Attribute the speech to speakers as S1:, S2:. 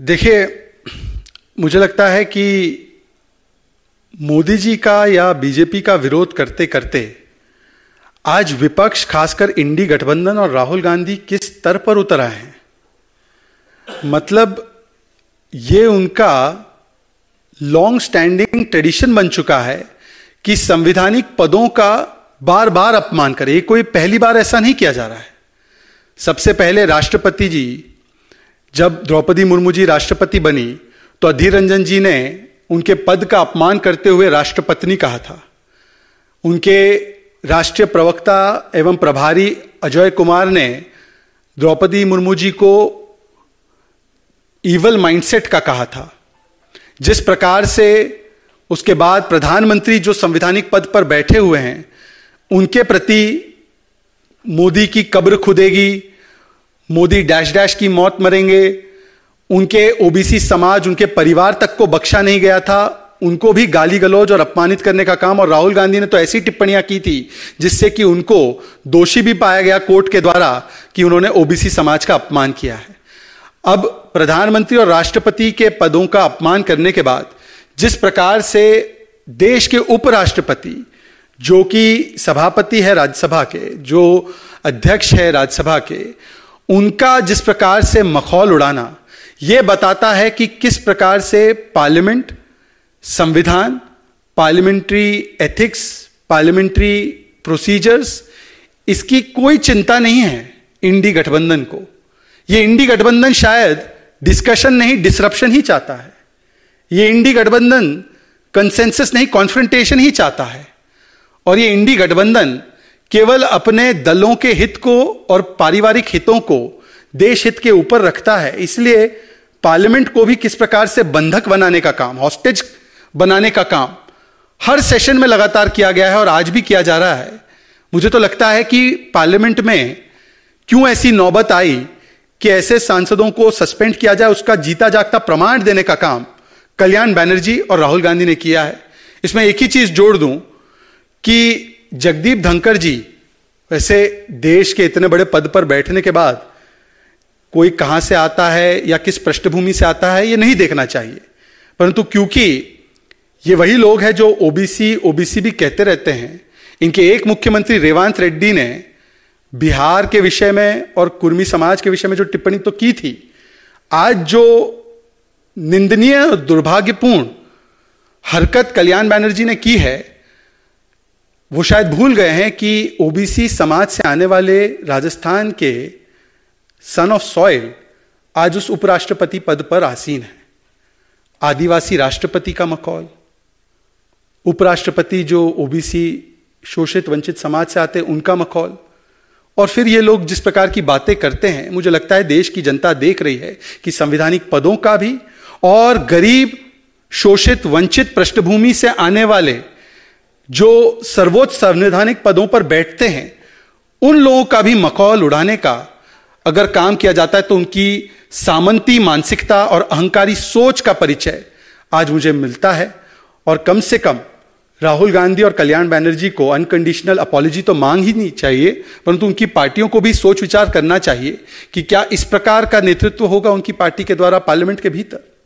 S1: देखिए मुझे लगता है कि मोदी जी का या बीजेपी का विरोध करते करते आज विपक्ष खासकर इंडी गठबंधन और राहुल गांधी किस स्तर पर उतर आए हैं मतलब ये उनका लॉन्ग स्टैंडिंग ट्रेडिशन बन चुका है कि संविधानिक पदों का बार बार अपमान करें कोई पहली बार ऐसा नहीं किया जा रहा है सबसे पहले राष्ट्रपति जी जब द्रौपदी मुर्मू जी राष्ट्रपति बनी तो अधीर रंजन जी ने उनके पद का अपमान करते हुए राष्ट्रपत्नी कहा था उनके राष्ट्रीय प्रवक्ता एवं प्रभारी अजय कुमार ने द्रौपदी मुर्मू जी को ईवल माइंडसेट का कहा था जिस प्रकार से उसके बाद प्रधानमंत्री जो संवैधानिक पद पर बैठे हुए हैं उनके प्रति मोदी की कब्र खुदेगी मोदी डैश डैश की मौत मरेंगे उनके ओबीसी समाज उनके परिवार तक को बख्शा नहीं गया था उनको भी गाली गलौज और अपमानित करने का काम और राहुल गांधी ने तो ऐसी टिप्पणियां की थी जिससे कि उनको दोषी भी पाया गया कोर्ट के द्वारा कि उन्होंने ओबीसी समाज का अपमान किया है अब प्रधानमंत्री और राष्ट्रपति के पदों का अपमान करने के बाद जिस प्रकार से देश के उपराष्ट्रपति जो कि सभापति है राज्यसभा के जो अध्यक्ष है राज्यसभा के उनका जिस प्रकार से मखौल उड़ाना ये बताता है कि किस प्रकार से पार्लियामेंट संविधान पार्लियामेंट्री एथिक्स पार्लियामेंट्री प्रोसीजर्स इसकी कोई चिंता नहीं है इंडी गठबंधन को ये इंडी गठबंधन शायद डिस्कशन नहीं डिसरप्शन ही चाहता है ये इंडी गठबंधन कंसेंसस नहीं कॉन्फ्रेंटेशन ही चाहता है और ये इंडी गठबंधन केवल अपने दलों के हित को और पारिवारिक हितों को देश हित के ऊपर रखता है इसलिए पार्लियामेंट को भी किस प्रकार से बंधक बनाने का काम हॉस्टेज बनाने का काम हर सेशन में लगातार किया गया है और आज भी किया जा रहा है मुझे तो लगता है कि पार्लियामेंट में क्यों ऐसी नौबत आई कि ऐसे सांसदों को सस्पेंड किया जाए उसका जीता जागता प्रमाण देने का काम कल्याण बैनर्जी और राहुल गांधी ने किया है इसमें एक ही चीज जोड़ दूं कि जगदीप धनकर जी वैसे देश के इतने बड़े पद पर बैठने के बाद कोई कहां से आता है या किस पृष्ठभूमि से आता है ये नहीं देखना चाहिए परंतु क्योंकि ये वही लोग हैं जो ओबीसी ओबीसी भी कहते रहते हैं इनके एक मुख्यमंत्री रेवांत रेड्डी ने बिहार के विषय में और कुर्मी समाज के विषय में जो टिप्पणी तो की थी आज जो निंदनीय और दुर्भाग्यपूर्ण हरकत कल्याण बैनर्जी ने की है वो शायद भूल गए हैं कि ओबीसी समाज से आने वाले राजस्थान के सन ऑफ सॉयल आज उस उपराष्ट्रपति पद पर आसीन है आदिवासी राष्ट्रपति का मकौल उपराष्ट्रपति जो ओबीसी शोषित वंचित समाज से आते उनका मकौल और फिर ये लोग जिस प्रकार की बातें करते हैं मुझे लगता है देश की जनता देख रही है कि संविधानिक पदों का भी और गरीब शोषित वंचित पृष्ठभूमि से आने वाले जो सर्वोच्च संवैधानिक पदों पर बैठते हैं उन लोगों का भी मकौल उड़ाने का अगर काम किया जाता है तो उनकी सामंती मानसिकता और अहंकारी सोच का परिचय आज मुझे मिलता है और कम से कम राहुल गांधी और कल्याण बैनर्जी को अनकंडीशनल अपॉलॉजी तो मांग ही नहीं चाहिए परंतु उनकी पार्टियों को भी सोच विचार करना चाहिए कि क्या इस प्रकार का नेतृत्व होगा उनकी पार्टी के द्वारा पार्लियामेंट के भीतर